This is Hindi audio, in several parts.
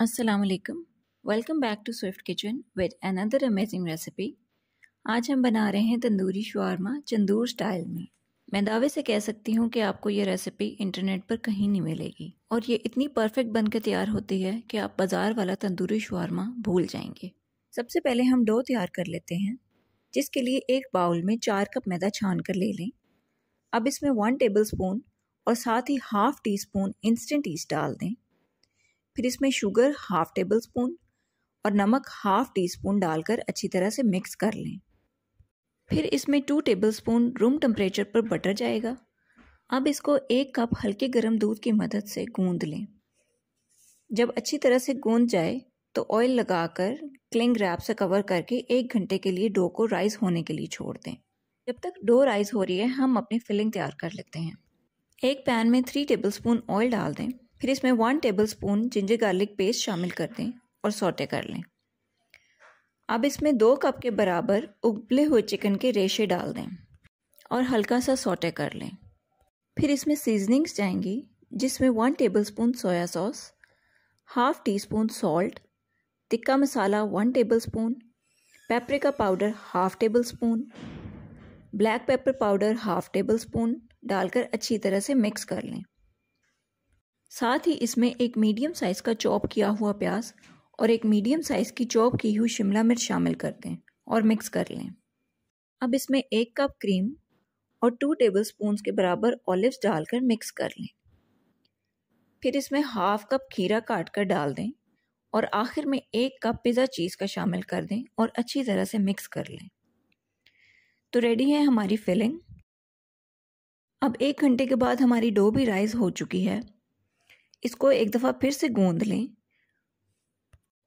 असलकम welcome back to Swift Kitchen with another amazing recipe आज हम बना रहे हैं तंदूरी शुरमा चंदूर स्टाइल में मैं दावे से कह सकती हूँ कि आपको ये रेसिपी इंटरनेट पर कहीं नहीं मिलेगी और ये इतनी परफेक्ट बनकर तैयार होती है कि आप बाज़ार वाला तंदूरी शुरमा भूल जाएंगे सबसे पहले हम डो तैयार कर लेते हैं जिसके लिए एक बाउल में चार कप मैदा छान कर ले लें अब इसमें वन टेबल स्पून और साथ ही half teaspoon instant yeast डाल दें फिर इसमें शुगर हाफ टेबल स्पून और नमक हाफ टी स्पून डालकर अच्छी तरह से मिक्स कर लें फिर इसमें two tablespoon room temperature पर बटर जाएगा अब इसको एक कप हल्के गर्म दूध की मदद से गूंद लें जब अच्छी तरह से गूंद जाए तो ऑयल लगाकर क्लिंग रैप से कवर करके एक घंटे के लिए डो को राइस होने के लिए छोड़ दें जब तक डो राइस हो रही है हम अपनी फिलिंग तैयार कर लेते हैं एक पैन में थ्री टेबलस्पून ऑयल डाल दें फिर इसमें one tablespoon ginger garlic paste शामिल कर दें और सोटे कर लें अब इसमें दो कप के बराबर उबले हुए चिकन के रेशे डाल दें और हल्का सा सोटे कर लें फिर इसमें सीजनिंग्स जाएंगी जिसमें one tablespoon soy sauce half teaspoon salt tikka masala one tablespoon paprika powder half tablespoon black pepper powder half tablespoon डालकर अच्छी तरह से मिक्स कर लें साथ ही इसमें एक मीडियम साइज़ का चॉप किया हुआ प्याज और एक मीडियम साइज़ की चॉप की हुई शिमला मिर्च शामिल कर दें और मिक्स कर लें अब इसमें एक कप क्रीम और टू टेबल स्पून के बराबर ऑलिव डालकर मिक्स कर लें फिर इसमें हाफ कप खीरा काट कर डाल दें और आखिर में एक कप पिज़्ज़ा चीज़ का शामिल कर दें और अच्छी तरह से मिक्स कर लें तो रेडी है हमारी फिलिंग अब एक घंटे के बाद हमारी डो भी राइज हो चुकी है इसको एक दफ़ा फिर से गूंद लें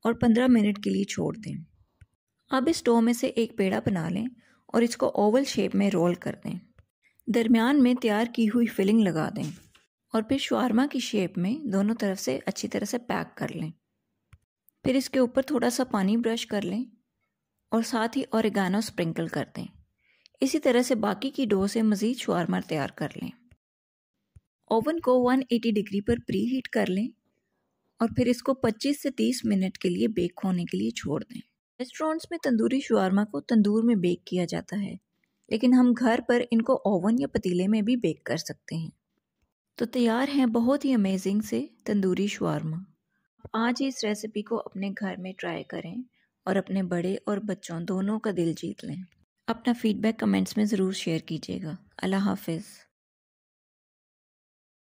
और पंद्रह मिनट के लिए छोड़ दें अब इस डो में से एक पेड़ा बना लें और इसको ओवल शेप में रोल कर दें दरमियान में तैयार की हुई फिलिंग लगा दें और फिर शवारमा की शेप में दोनों तरफ से अच्छी तरह से पैक कर लें फिर इसके ऊपर थोड़ा सा पानी ब्रश कर लें और साथ ही औरगानो स्प्रिंकल कर दें इसी तरह से बाकी की डो से मज़ीद शवारमा तैयार कर लें ओवन को 180 डिग्री पर प्री हीट कर लें और फिर इसको 25 से 30 मिनट के लिए बेक होने के लिए छोड़ दें रेस्टोरेंट्स में तंदूरी शुरमा को तंदूर में बेक किया जाता है लेकिन हम घर पर इनको ओवन या पतीले में भी बेक कर सकते हैं तो तैयार हैं बहुत ही अमेजिंग से तंदूरी शुरमा आज ही इस रेसिपी को अपने घर में ट्राई करें और अपने बड़े और बच्चों दोनों का दिल जीत लें अपना फीडबैक कमेंट्स में ज़रूर शेयर कीजिएगा अल्लाह हाफिज़